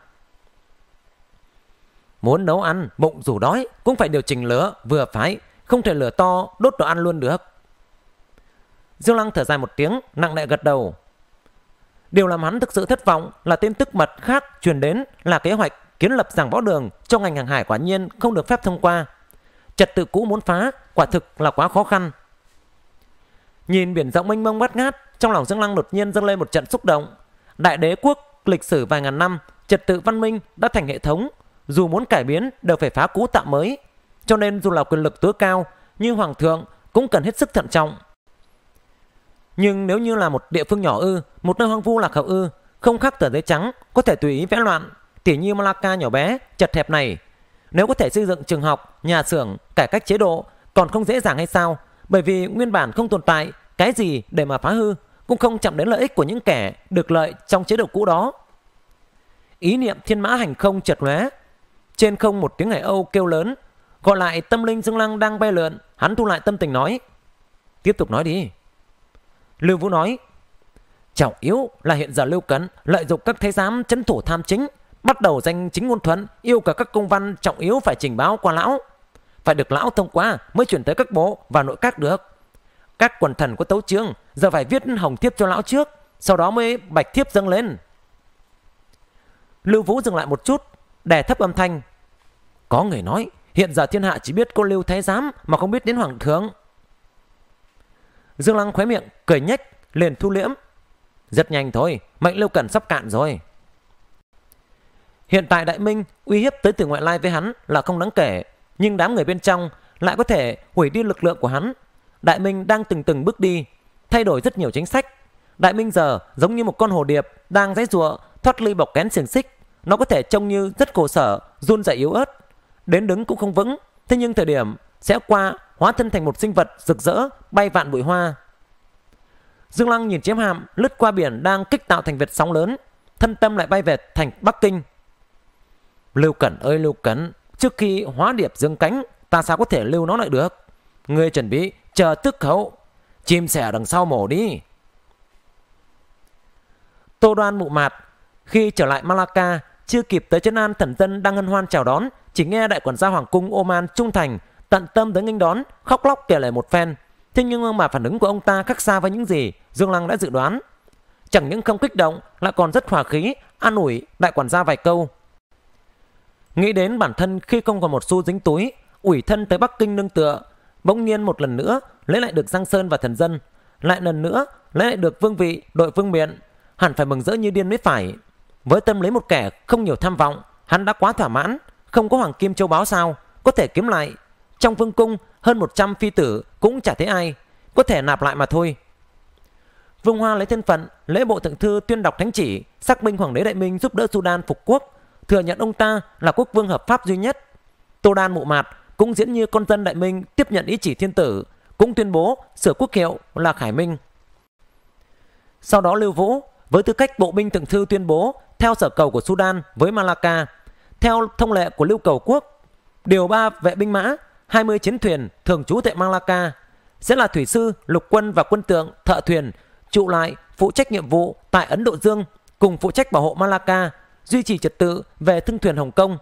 Muốn nấu ăn, bụng dù đói cũng phải điều chỉnh lửa vừa phải, không thể lửa to đốt đồ ăn luôn được. Dương Lăng thở dài một tiếng, nặng nề gật đầu. Điều làm hắn thực sự thất vọng là tin tức mật khác truyền đến là kế hoạch kiến lập giảng võ đường trong ngành hàng hải quả nhiên không được phép thông qua. Trật tự cũ muốn phá, quả thực là quá khó khăn. Nhìn biển rộng mênh mông bát ngát, trong lòng Dương Lăng đột nhiên dâng lên một trận xúc động. Đại đế quốc lịch sử vài ngàn năm, trật tự văn minh đã thành hệ thống, dù muốn cải biến đều phải phá cũ tạo mới. Cho nên dù là quyền lực tối cao như hoàng thượng cũng cần hết sức thận trọng. Nhưng nếu như là một địa phương nhỏ ư, một nơi hoang vu lạc hậu ư, không khác tờ giấy trắng, có thể tùy ý vẽ loạn, tỉ như Malacca nhỏ bé, chật hẹp này. Nếu có thể xây dựng trường học, nhà xưởng, cải cách chế độ còn không dễ dàng hay sao? Bởi vì nguyên bản không tồn tại cái gì để mà phá hư, cũng không chạm đến lợi ích của những kẻ được lợi trong chế độ cũ đó. Ý niệm thiên mã hành không chật lóe, trên không một tiếng hải âu kêu lớn. Gọi lại tâm linh Dương Lăng đang bay lượn. Hắn thu lại tâm tình nói. Tiếp tục nói đi. Lưu Vũ nói. Trọng yếu là hiện giờ Lưu Cấn lợi dụng các thế giám chấn thủ tham chính. Bắt đầu danh chính ngôn thuận. Yêu cả các công văn trọng yếu phải trình báo qua lão. Phải được lão thông qua mới chuyển tới các bộ và nội các được. Các quần thần có tấu chương giờ phải viết hồng thiếp cho lão trước. Sau đó mới bạch thiếp dâng lên. Lưu Vũ dừng lại một chút đè thấp âm thanh. Có người nói, hiện giờ thiên hạ chỉ biết cô Lưu Thái Giám mà không biết đến Hoàng thượng. Dương Lăng khóe miệng, cười nhếch, liền thu liễm. Rất nhanh thôi, mệnh Lưu Cẩn sắp cạn rồi. Hiện tại Đại Minh uy hiếp tới từ ngoại lai với hắn là không đáng kể, nhưng đám người bên trong lại có thể hủy đi lực lượng của hắn. Đại Minh đang từng từng bước đi, thay đổi rất nhiều chính sách. Đại Minh giờ giống như một con hồ điệp đang dãy rùa thoát ly bọc kén xiềng xích. Nó có thể trông như rất khổ sở, run rẩy yếu ớt, đến đứng cũng không vững, thế nhưng thời điểm sẽ qua hóa thân thành một sinh vật rực rỡ bay vạn bụi hoa. Dương Lăng nhìn chiếm hạm lướt qua biển đang kích tạo thành vệt sóng lớn, thân tâm lại bay về thành Bắc Kinh. Lưu Cẩn ơi Lưu Cẩn, trước khi hóa điệp dương cánh, ta sao có thể lưu nó lại được? Ngươi chuẩn bị chờ tức khẩu, chim sẻ đằng sau mổ đi. Tô Đoan mụ mạt, khi trở lại Malacca, chưa kịp tới chân an thần dân đang hân hoan chào đón, chỉ nghe đại quản gia hoàng cung Oman trung thành tận tâm tới nghênh đón, khóc lóc kể lại một phen. Thế nhưng mà phản ứng của ông ta khác xa với những gì Dương Lăng đã dự đoán. Chẳng những không kích động, lại còn rất hòa khí, an ủi đại quản gia vài câu. Nghĩ đến bản thân khi không còn một xu dính túi, ủy thân tới Bắc Kinh nương tựa, bỗng nhiên một lần nữa lấy lại được Giang Sơn và thần dân, lại lần nữa lấy lại được vương vị đội vương miện, hẳn phải mừng rỡ như điên mới phải. Với tâm lý một kẻ không nhiều tham vọng, hắn đã quá thỏa mãn, không có hoàng kim châu báu sao, có thể kiếm lại. Trong vương cung, hơn 100 phi tử cũng chả thấy ai, có thể nạp lại mà thôi. Vương Hoa lấy thân phận lễ bộ thượng thư tuyên đọc thánh chỉ, xác minh hoàng đế Đại Minh giúp đỡ Sudan phục quốc, thừa nhận ông ta là quốc vương hợp pháp duy nhất. Tô Đan mụ mạt cũng diễn như con dân Đại Minh tiếp nhận ý chỉ thiên tử, cũng tuyên bố sửa quốc hiệu là Khải Minh. Sau đó Lưu Vũ với tư cách bộ binh thượng thư tuyên bố theo sở cầu của Sudan với Malacca. Theo thông lệ của Lưu Cầu Quốc, điều 3 vệ binh mã, 20 chiến thuyền thường trú tại Malacca sẽ là thủy sư, lục quân và quân tượng, thợ thuyền trụ lại phụ trách nhiệm vụ tại Ấn Độ Dương cùng phụ trách bảo hộ Malacca, duy trì trật tự về thương thuyền Hồng Kông.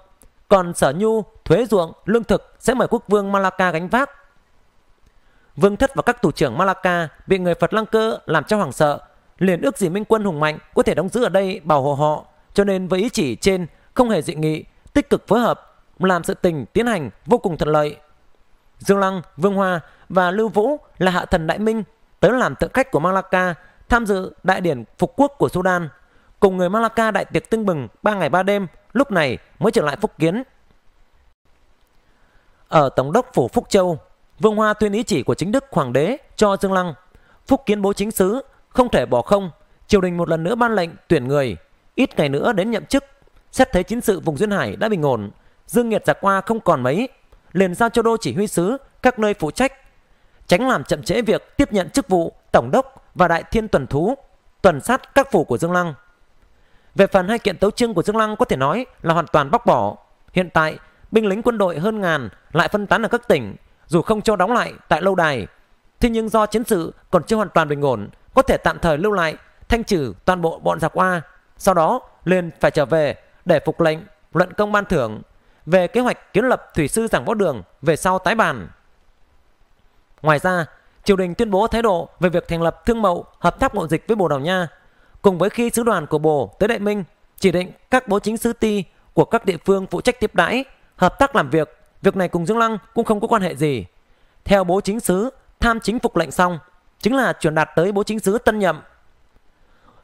Còn sở nhu, thuế ruộng, lương thực sẽ mời quốc vương Malacca gánh vác. Vương thất và các thủ trưởng Malacca bị người Phật Lăng Cơ làm cho hoàng sợ liền ước gì minh quân hùng mạnh có thể đóng giữ ở đây bảo hộ họ cho nên với ý chỉ trên không hề dị nghị tích cực phối hợp làm sự tình tiến hành vô cùng thuận lợi dương lăng vương hoa và lưu vũ là hạ thần đại minh tới làm tượng khách của malacca tham dự đại điển phục quốc của sudan cùng người malacca đại tiệc tưng bừng ba ngày ba đêm lúc này mới trở lại phúc kiến ở tổng đốc phủ phúc châu vương hoa tuyên ý chỉ của chính đức hoàng đế cho dương lăng phúc kiến bố chính sứ không thể bỏ không, triều đình một lần nữa ban lệnh tuyển người, ít ngày nữa đến nhậm chức. Xét thấy chính sự vùng duyên hải đã bình ổn, Dương Nghiệt giặc qua không còn mấy, liền giao cho đô chỉ huy sứ các nơi phụ trách, tránh làm chậm trễ việc tiếp nhận chức vụ tổng đốc và đại thiên tuần thú, tuần sát các phủ của Dương Lăng. Về phần hai kiện tấu trưng của Dương Lăng có thể nói là hoàn toàn bóc bỏ. Hiện tại, binh lính quân đội hơn ngàn lại phân tán ở các tỉnh, dù không cho đóng lại tại lâu đài. Thế nhưng do chiến sự còn chưa hoàn toàn bình ổn, có thể tạm thời lưu lại thanh trừ toàn bộ bọn giặc oa sau đó liền phải trở về để phục lệnh luận công ban thưởng về kế hoạch kiến lập thủy sư giảng võ đường về sau tái bàn ngoài ra triều đình tuyên bố thái độ về việc thành lập thương mậu hợp tác mậu dịch với bồ đào nha cùng với khi sứ đoàn của bồ tới đại minh chỉ định các bố chính sứ ti của các địa phương phụ trách tiếp đãi hợp tác làm việc việc này cùng dương lăng cũng không có quan hệ gì theo bố chính sứ tham chính phục lệnh xong chính là truyền đạt tới bố chính sứ tân nhậm.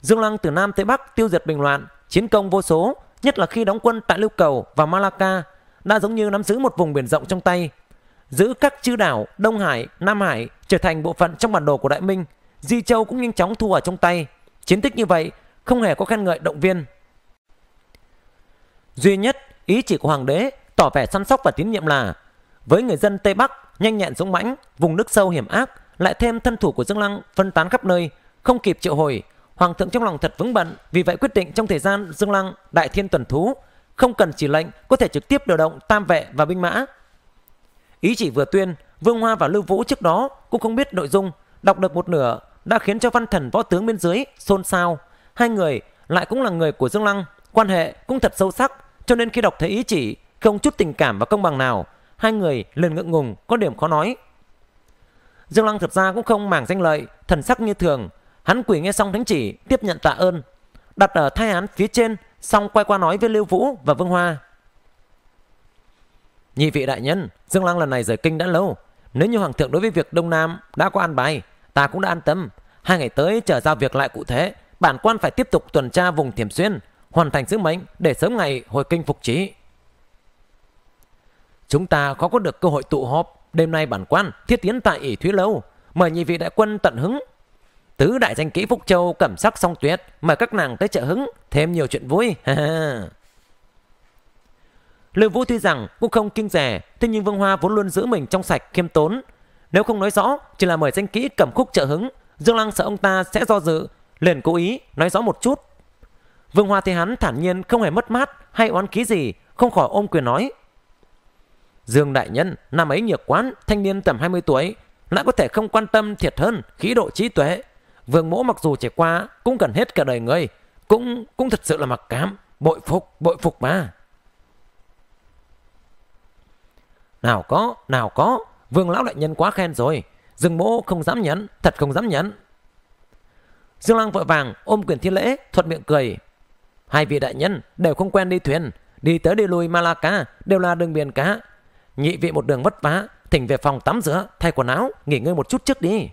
Dương Lăng từ Nam tới Bắc tiêu diệt bình loạn, chiến công vô số, nhất là khi đóng quân tại Lưu Cầu và Malacca, đã giống như nắm giữ một vùng biển rộng trong tay. Giữ các chư đảo Đông Hải, Nam Hải trở thành bộ phận trong bản đồ của Đại Minh, Di Châu cũng nhanh chóng thu ở trong tay. Chiến tích như vậy không hề có khen ngợi động viên. Duy nhất ý chỉ của hoàng đế tỏ vẻ săn sóc và tín nhiệm là với người dân Tây Bắc nhanh nhẹn dũng mãnh, vùng nước sâu hiểm ác, lại thêm thân thủ của Dương Lăng phân tán khắp nơi, không kịp triệu hồi, hoàng thượng trong lòng thật vững bận, vì vậy quyết định trong thời gian Dương Lăng đại thiên tuần thú, không cần chỉ lệnh, có thể trực tiếp điều động tam vệ và binh mã. Ý chỉ vừa tuyên, Vương Hoa và Lưu Vũ trước đó cũng không biết nội dung, đọc được một nửa đã khiến cho văn thần võ tướng bên dưới xôn xao. Hai người lại cũng là người của Dương Lăng, quan hệ cũng thật sâu sắc, cho nên khi đọc thấy ý chỉ không chút tình cảm và công bằng nào, hai người liền ngượng ngùng có điểm khó nói. Dương Lăng thật ra cũng không màng danh lợi, thần sắc như thường. Hắn quỳ nghe xong thánh chỉ, tiếp nhận tạ ơn. Đặt ở thai án phía trên, xong quay qua nói với Lưu Vũ và Vương Hoa. Nhị vị đại nhân, Dương Lăng lần này rời kinh đã lâu. Nếu như Hoàng thượng đối với việc Đông Nam đã có an bài, ta cũng đã an tâm. Hai ngày tới chờ giao việc lại cụ thể, bản quan phải tiếp tục tuần tra vùng Thiểm Xuyên, hoàn thành sứ mệnh để sớm ngày hồi kinh phục trí. Chúng ta khó có được cơ hội tụ họp Đêm nay bản quan thiết tiến tại ỷ Thúy Lâu, mời nhị vị đại quân tận hứng. Tứ đại danh kỹ Phúc Châu cẩm sắc song tuyết mời các nàng tới trợ hứng, thêm nhiều chuyện vui. Lưu Vũ tuy rằng cũng không kinh rẻ, thế nhưng Vương Hoa vốn luôn giữ mình trong sạch khiêm tốn. Nếu không nói rõ, chỉ là mời danh kỹ cẩm khúc trợ hứng, Dương Lăng sợ ông ta sẽ do dự, liền cố ý nói rõ một chút. Vương Hoa thấy hắn thản nhiên không hề mất mát hay oán ký gì, không khỏi ôm quyền nói. Dương Đại Nhân năm ấy nhược quán, thanh niên tầm 20 tuổi, lại có thể không quan tâm thiệt hơn khí độ trí tuệ. Vương mỗ mặc dù trẻ qua cũng cần hết cả đời người, cũng cũng thật sự là mặc cảm, bội phục, bội phục mà. Nào có, nào có, Vương lão đại nhân quá khen rồi, Dương mỗ không dám nhấn, thật không dám nhấn. Dương Lăng vội vàng ôm quyền thi lễ, thuật miệng cười. Hai vị đại nhân đều không quen đi thuyền, đi tới đi lui Malacca đều là đường biển cá, Nhị vị một đường vất vả, thỉnh về phòng tắm rửa, thay quần áo, nghỉ ngơi một chút trước đi.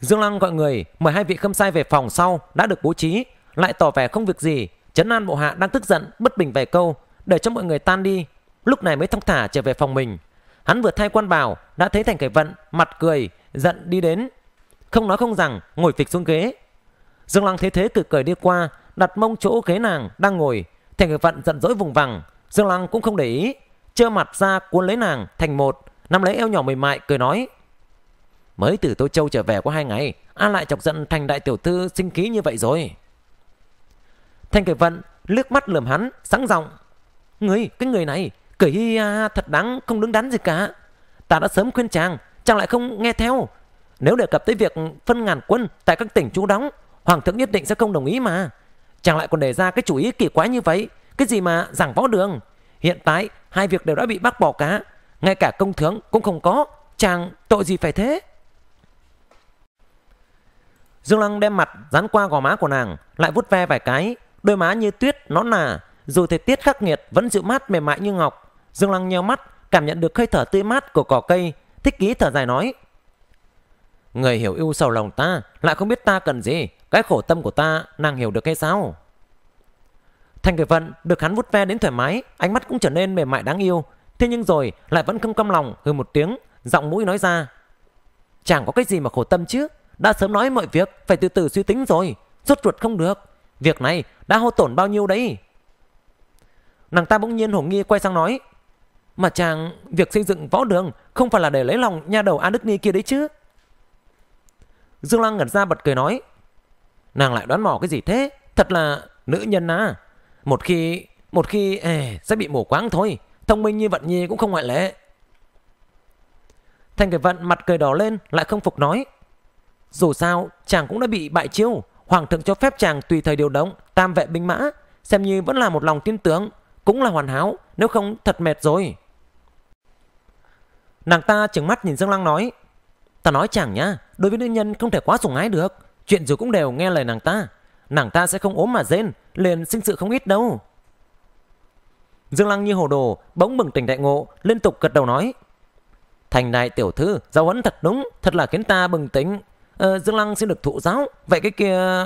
Dương Lăng gọi người, mời hai vị khâm sai về phòng sau đã được bố trí, lại tỏ vẻ không việc gì, Trấn an bộ hạ đang tức giận, bất bình vài câu, để cho mọi người tan đi, lúc này mới thông thả trở về phòng mình. Hắn vừa thay quan bào, đã thấy Thành Cải Vận mặt cười, giận đi đến, không nói không rằng, ngồi phịch xuống ghế. Dương Lăng thấy thế cực cười đi qua, đặt mông chỗ ghế nàng đang ngồi, Thành Cải Vận giận dỗi vùng vằng, Dương Lăng cũng không để ý, trơ mặt ra cuốn lấy nàng thành một, nắm lấy eo nhỏ mềm mại cười nói. Mới từ Tô Châu trở về có hai ngày, A lại chọc giận thành đại tiểu thư sinh khí như vậy rồi. Thanh cười vận, lướt mắt lườm hắn, sẵn giọng. Người, cái người này, cười hi à, thật đáng không đứng đắn gì cả. Ta đã sớm khuyên chàng, chàng lại không nghe theo. Nếu đề cập tới việc phân ngàn quân tại các tỉnh chú đóng, hoàng thượng nhất định sẽ không đồng ý mà. Chàng lại còn đề ra cái chủ ý kỳ quái như vậy, cái gì mà giảng võ đường. Hiện tại hai việc đều đã bị bác bỏ cả. Ngay cả công thướng cũng không có, chàng tội gì phải thế? Dương Lăng đem mặt dán qua gò má của nàng, lại vút ve vài cái, đôi má như tuyết nó nà, dù thời tiết khắc nghiệt vẫn dịu mát mềm mại như ngọc. Dương Lăng nheo mắt, cảm nhận được hơi thở tươi mát của cỏ cây, thích ký thở dài nói: "Người hiểu yêu sầu lòng ta, lại không biết ta cần gì, cái khổ tâm của ta nàng hiểu được hay sao?" Thành Cửi Vận được hắn vút ve đến thoải mái, ánh mắt cũng trở nên mềm mại đáng yêu. Thế nhưng rồi lại vẫn không căm lòng hừ một tiếng, giọng mũi nói ra. Chẳng có cái gì mà khổ tâm chứ, đã sớm nói mọi việc phải từ từ suy tính rồi, rốt ruột không được. Việc này đã hô tổn bao nhiêu đấy? Nàng ta bỗng nhiên hổ nghi quay sang nói. Mà chàng, việc xây dựng võ đường không phải là để lấy lòng nha đầu A Đức Ni kia đấy chứ. Dương Lăng ngẩn ra bật cười nói. Nàng lại đoán mò cái gì thế? Thật là nữ nhân à. Một khi, một khi ê, sẽ bị mổ quáng thôi. Thông minh như vận nhi cũng không ngoại lệ. Thanh Kiệt Vận mặt cười đỏ lên lại không phục nói. Dù sao chàng cũng đã bị bại chiêu. Hoàng thượng cho phép chàng tùy thời điều động tam vệ binh mã. Xem như vẫn là một lòng tin tưởng. Cũng là hoàn hảo nếu không thật mệt rồi. Nàng ta trừng mắt nhìn Dương Lăng nói. Ta nói chàng nhá, đối với nữ nhân không thể quá sủng ái được. Chuyện dù cũng đều nghe lời nàng ta. Nàng ta sẽ không ốm mà rên, liền sinh sự không ít đâu. Dương Lăng như hồ đồ, bỗng bừng tỉnh đại ngộ, liên tục gật đầu nói. Thành đại tiểu thư, giáo huấn thật đúng, thật là khiến ta bừng tỉnh. Ờ, Dương Lăng xin được thụ giáo, vậy cái kia...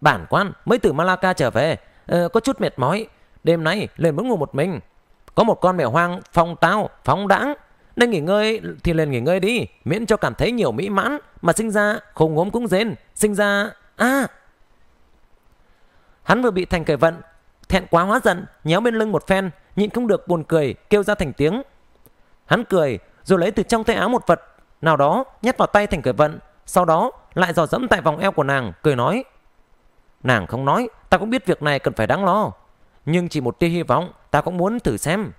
Bản quan mới từ Malacca trở về, ờ, có chút mệt mỏi, đêm nay liền muốn ngủ một mình. Có một con mèo hoang phong tao, phóng đãng, nên nghỉ ngơi thì liền nghỉ ngơi đi, miễn cho cảm thấy nhiều mỹ mãn, mà sinh ra khùng ngốm cũng rên, sinh ra... À... Hắn vừa bị Thành Cởi Vận thẹn quá hóa giận, nhéo bên lưng một phen, nhịn không được buồn cười kêu ra thành tiếng. Hắn cười rồi lấy từ trong tay áo một vật nào đó nhét vào tay Thành Cởi Vận, sau đó lại dò dẫm tại vòng eo của nàng, cười nói: "Nàng không nói, ta cũng biết việc này cần phải đáng lo, nhưng chỉ một tia hy vọng, ta cũng muốn thử xem."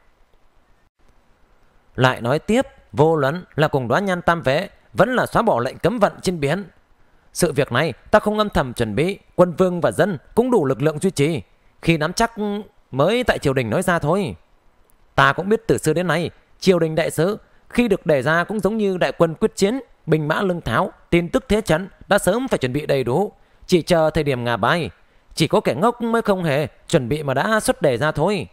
Lại nói tiếp, vô luận là cùng đoán nhan tam vẽ vẫn là xóa bỏ lệnh cấm vận trên biển sự việc này ta không âm thầm chuẩn bị, quân vương và dân cũng đủ lực lượng duy trì. Khi nắm chắc mới tại triều đình nói ra thôi. Ta cũng biết từ xưa đến nay, triều đình đại sứ khi được đề ra cũng giống như đại quân quyết chiến, binh mã lưng tháo, tin tức thế trận đã sớm phải chuẩn bị đầy đủ, chỉ chờ thời điểm ngà bay Chỉ có kẻ ngốc mới không hề chuẩn bị mà đã xuất đề ra thôi.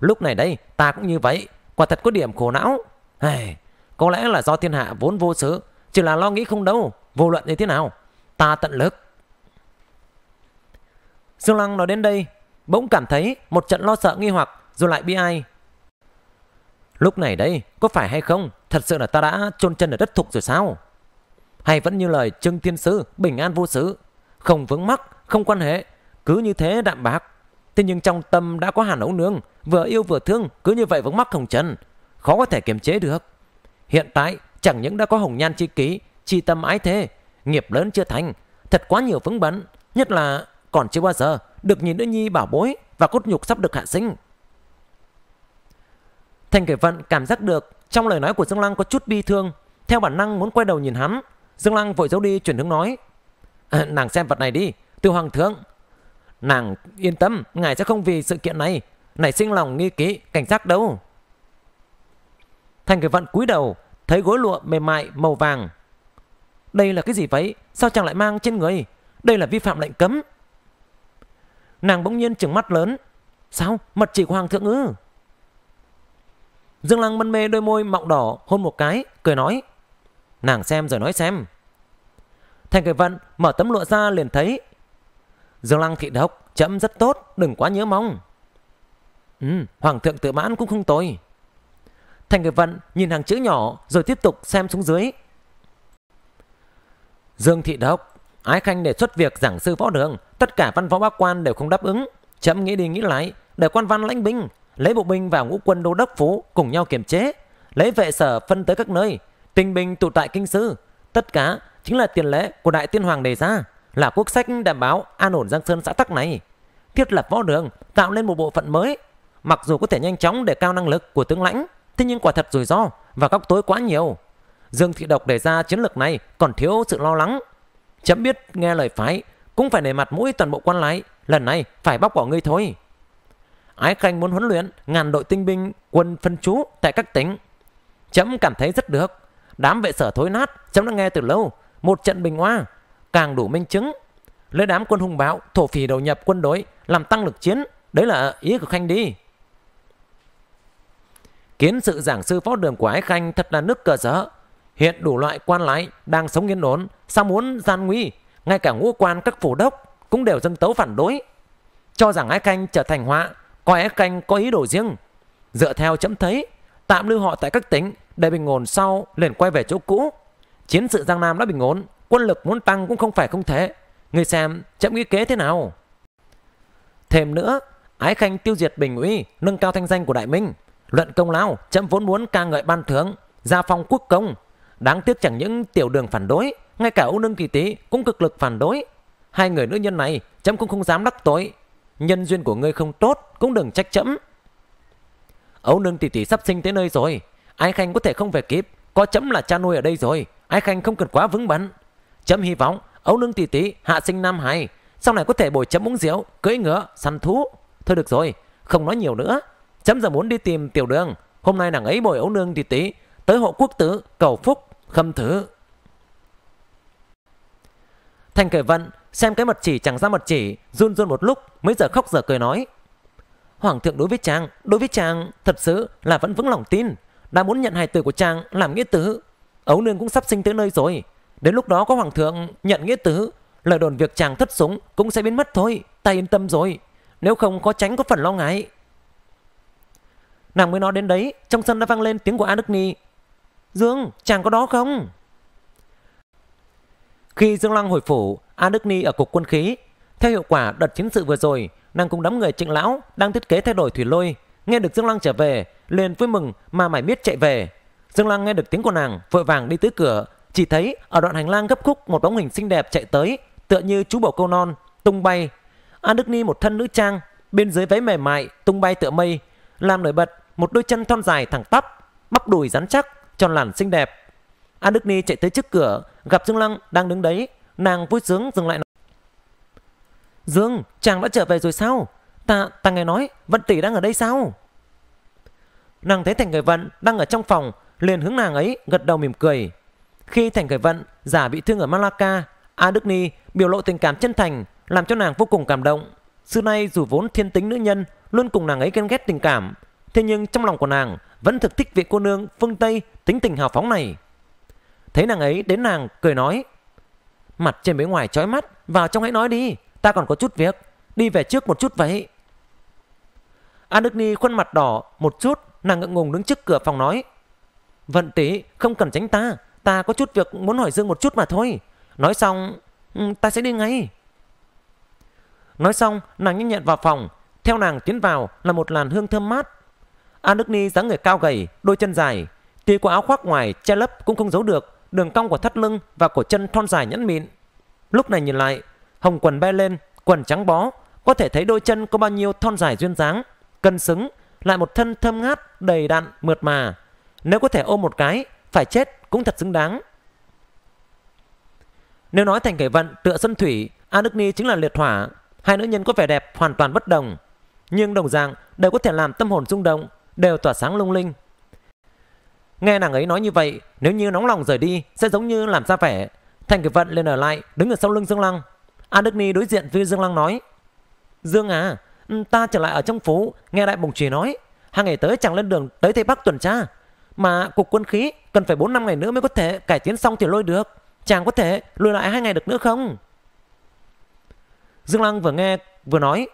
Lúc này đây, ta cũng như vậy, quả thật có điểm khổ não. Hey, có lẽ là do thiên hạ vốn vô sự chỉ là lo nghĩ không đâu. Vô luận như thế nào Ta tận lực Dương Lăng nói đến đây Bỗng cảm thấy một trận lo sợ nghi hoặc Rồi lại bi ai Lúc này đây có phải hay không Thật sự là ta đã chôn chân ở đất thục rồi sao Hay vẫn như lời Trương Thiên Sứ Bình an vô sự Không vướng mắc, không quan hệ Cứ như thế đạm bạc Thế nhưng trong tâm đã có hàn ấu nương Vừa yêu vừa thương cứ như vậy vướng mắc hồng trần Khó có thể kiềm chế được Hiện tại chẳng những đã có hồng nhan chi ký chi tâm ái thế, nghiệp lớn chưa thành, thật quá nhiều vững bấn nhất là còn chưa bao giờ được nhìn nữ nhi bảo bối và cốt nhục sắp được hạ sinh. Thành Kể Vận cảm giác được trong lời nói của Dương Lăng có chút bi thương, theo bản năng muốn quay đầu nhìn hắn, Dương Lăng vội giấu đi chuyển hướng nói: à, "Nàng xem vật này đi, từ Hoàng thượng." "Nàng yên tâm, ngài sẽ không vì sự kiện này nảy sinh lòng nghi kỵ, cảnh giác đâu." Thành Kể Vận cúi đầu, thấy gối lụa mềm mại màu vàng đây là cái gì vậy? Sao chàng lại mang trên người? Đây là vi phạm lệnh cấm. Nàng bỗng nhiên trừng mắt lớn. Sao? Mật chỉ của hoàng thượng ư? Dương Lăng mân mê đôi môi mọng đỏ hôn một cái, cười nói. Nàng xem rồi nói xem. Thành cười vận mở tấm lụa ra liền thấy. Dương Lăng thị độc, chấm rất tốt, đừng quá nhớ mong. Ừ, hoàng thượng tự mãn cũng không tồi. Thành người vận nhìn hàng chữ nhỏ rồi tiếp tục xem xuống dưới Dương Thị Đốc, Ái Khanh đề xuất việc giảng sư võ đường, tất cả văn võ bác quan đều không đáp ứng. Chậm nghĩ đi nghĩ lại, để quan văn lãnh binh, lấy bộ binh vào ngũ quân đô đốc phú cùng nhau kiểm chế, lấy vệ sở phân tới các nơi, tình binh tụ tại kinh sư. Tất cả chính là tiền lệ của Đại Tiên Hoàng đề ra, là quốc sách đảm bảo an ổn Giang Sơn xã tắc này. Thiết lập võ đường, tạo nên một bộ phận mới, mặc dù có thể nhanh chóng để cao năng lực của tướng lãnh, thế nhưng quả thật rủi ro và góc tối quá nhiều. Dương Thị Độc đề ra chiến lược này còn thiếu sự lo lắng. Chấm biết nghe lời phái, cũng phải nể mặt mũi toàn bộ quan lái, lần này phải bóc bỏ ngươi thôi. Ái Khanh muốn huấn luyện ngàn đội tinh binh quân phân chú tại các tỉnh. Chấm cảm thấy rất được, đám vệ sở thối nát chấm đã nghe từ lâu, một trận bình hoa, càng đủ minh chứng. Lấy đám quân hùng bạo, thổ phỉ đầu nhập quân đối, làm tăng lực chiến, đấy là ý của Khanh đi. Kiến sự giảng sư phó đường của Ái Khanh thật là nước cờ dở. Hiện đủ loại quan lái đang sống yên ổn, sao muốn gian nguy, ngay cả ngũ quan các phủ đốc cũng đều dân tấu phản đối. Cho rằng ái canh trở thành họa, coi ái canh có ý đồ riêng. Dựa theo chấm thấy, tạm lưu họ tại các tỉnh để bình ổn sau liền quay về chỗ cũ. Chiến sự Giang Nam đã bình ổn, quân lực muốn tăng cũng không phải không thể. Người xem chậm nghĩ kế thế nào. Thêm nữa, Ái Khanh tiêu diệt Bình Uy, nâng cao thanh danh của Đại Minh. Luận công lao, chậm vốn muốn ca ngợi ban thưởng, gia phong quốc công, Đáng tiếc chẳng những tiểu đường phản đối, ngay cả Âu Nương Kỳ Tý cũng cực lực phản đối. Hai người nữ nhân này chấm cũng không dám đắc tội. Nhân duyên của ngươi không tốt cũng đừng trách chấm. Âu Nương Tỷ Tỷ sắp sinh tới nơi rồi. Ái Khanh có thể không về kịp. Có chấm là cha nuôi ở đây rồi. Ái Khanh không cần quá vững bắn. Chấm hy vọng Âu Nương Tỷ Tỷ hạ sinh Nam hài, Sau này có thể bồi chấm uống rượu, cưỡi ngựa, săn thú. Thôi được rồi, không nói nhiều nữa. Chấm giờ muốn đi tìm tiểu đường. Hôm nay nàng ấy bồi Âu Nương Tỷ Tỷ tới hộ quốc tử cầu phúc Khâm thứ Thành cười vận xem cái mật chỉ chẳng ra mật chỉ, run run một lúc mới giờ khóc giờ cười nói. Hoàng thượng đối với chàng, đối với chàng thật sự là vẫn vững lòng tin, đã muốn nhận hài tử của chàng làm nghĩa tử. Ấu nương cũng sắp sinh tới nơi rồi, đến lúc đó có hoàng thượng nhận nghĩa tử, lời đồn việc chàng thất súng cũng sẽ biến mất thôi, ta yên tâm rồi, nếu không có tránh có phần lo ngại. Nàng mới nói đến đấy, trong sân đã vang lên tiếng của A Đức Ni Dương, chàng có đó không? Khi Dương Lăng hồi phủ, A Đức Ni ở cục quân khí. Theo hiệu quả đợt chiến sự vừa rồi, nàng cùng đám người trịnh lão đang thiết kế thay đổi thủy lôi. Nghe được Dương Lăng trở về, liền vui mừng mà mải miết chạy về. Dương Lăng nghe được tiếng của nàng, vội vàng đi tới cửa. Chỉ thấy ở đoạn hành lang gấp khúc một bóng hình xinh đẹp chạy tới, tựa như chú bầu câu non, tung bay. A Đức Ni một thân nữ trang, bên dưới váy mềm mại, tung bay tựa mây, làm nổi bật một đôi chân thon dài thẳng tắp, bắp đùi rắn chắc, tròn lẳn xinh đẹp. An Đức Ni chạy tới trước cửa, gặp Dương Lăng đang đứng đấy. Nàng vui sướng dừng lại nói. Dương, chàng đã trở về rồi sao? Ta, ta nghe nói, Vận Tỷ đang ở đây sao? Nàng thấy Thành Người Vận đang ở trong phòng, liền hướng nàng ấy gật đầu mỉm cười. Khi Thành Khởi Vận giả bị thương ở Malacca, A Đức Ni biểu lộ tình cảm chân thành, làm cho nàng vô cùng cảm động. Xưa nay dù vốn thiên tính nữ nhân, luôn cùng nàng ấy ghen ghét tình cảm, Thế nhưng trong lòng của nàng vẫn thực thích vị cô nương phương Tây tính tình hào phóng này. Thấy nàng ấy đến nàng cười nói Mặt trên bên ngoài trói mắt Vào trong hãy nói đi Ta còn có chút việc Đi về trước một chút vậy An Đức Ni khuôn mặt đỏ một chút Nàng ngượng ngùng đứng trước cửa phòng nói Vận tỷ không cần tránh ta Ta có chút việc muốn hỏi Dương một chút mà thôi Nói xong ừ, ta sẽ đi ngay Nói xong nàng nhanh nhẹn vào phòng Theo nàng tiến vào là một làn hương thơm mát An Đức Ni dáng người cao gầy, đôi chân dài, tuy có áo khoác ngoài che lấp cũng không giấu được đường cong của thắt lưng và cổ chân thon dài nhẵn mịn. Lúc này nhìn lại, hồng quần bay lên, quần trắng bó, có thể thấy đôi chân có bao nhiêu thon dài duyên dáng, cân xứng, lại một thân thơm ngát, đầy đặn, mượt mà. Nếu có thể ôm một cái, phải chết cũng thật xứng đáng. Nếu nói thành kẻ vận tựa sân thủy, An Đức Ni chính là liệt hỏa. Hai nữ nhân có vẻ đẹp hoàn toàn bất đồng. Nhưng đồng dạng đều có thể làm tâm hồn rung động, đều tỏa sáng lung linh. Nghe nàng ấy nói như vậy, nếu như nóng lòng rời đi sẽ giống như làm ra vẻ. Thành Kiệt Vận lên ở lại, đứng ở sau lưng Dương Lăng. An Đức Ni đối diện với Dương Lăng nói. Dương à, ta trở lại ở trong phố, nghe Đại Bồng Trì nói. Hàng ngày tới chẳng lên đường tới Tây Bắc tuần tra. Mà cục quân khí cần phải 4 năm ngày nữa mới có thể cải tiến xong thì lôi được. Chàng có thể lùi lại hai ngày được nữa không? Dương Lăng vừa nghe vừa nói.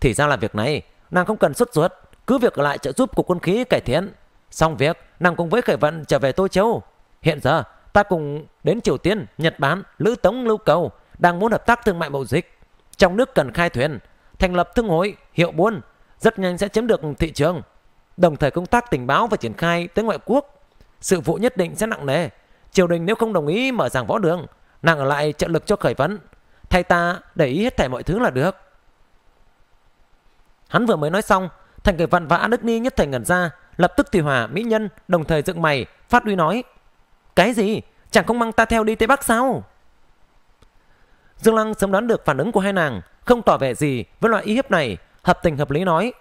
Thì ra là việc này, nàng không cần xuất ruột cứ việc lại trợ giúp cục quân khí cải thiện. Xong việc, nàng cùng với khởi vận trở về Tô Châu. Hiện giờ, ta cùng đến Triều Tiên, Nhật Bản, Lữ Tống, Lưu Cầu đang muốn hợp tác thương mại mậu dịch. Trong nước cần khai thuyền, thành lập thương hội, hiệu buôn, rất nhanh sẽ chiếm được thị trường. Đồng thời công tác tình báo và triển khai tới ngoại quốc. Sự vụ nhất định sẽ nặng nề. Triều đình nếu không đồng ý mở giảng võ đường, nàng ở lại trợ lực cho khởi vấn. Thay ta để ý hết thảy mọi thứ là được. Hắn vừa mới nói xong Thành người vặn vã nước ni nhất thời ngẩn ra, lập tức tùy hòa mỹ nhân đồng thời dựng mày, phát uy nói. Cái gì? Chẳng không mang ta theo đi Tây Bắc sao? Dương Lăng sớm đoán được phản ứng của hai nàng, không tỏ vẻ gì với loại ý hiếp này, hợp tình hợp lý nói.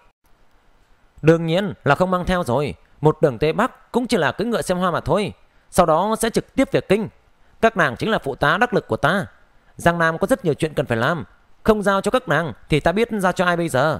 Đương nhiên là không mang theo rồi, một đường Tây Bắc cũng chỉ là cưỡi ngựa xem hoa mà thôi, sau đó sẽ trực tiếp về kinh. Các nàng chính là phụ tá đắc lực của ta. Giang Nam có rất nhiều chuyện cần phải làm, không giao cho các nàng thì ta biết giao cho ai bây giờ.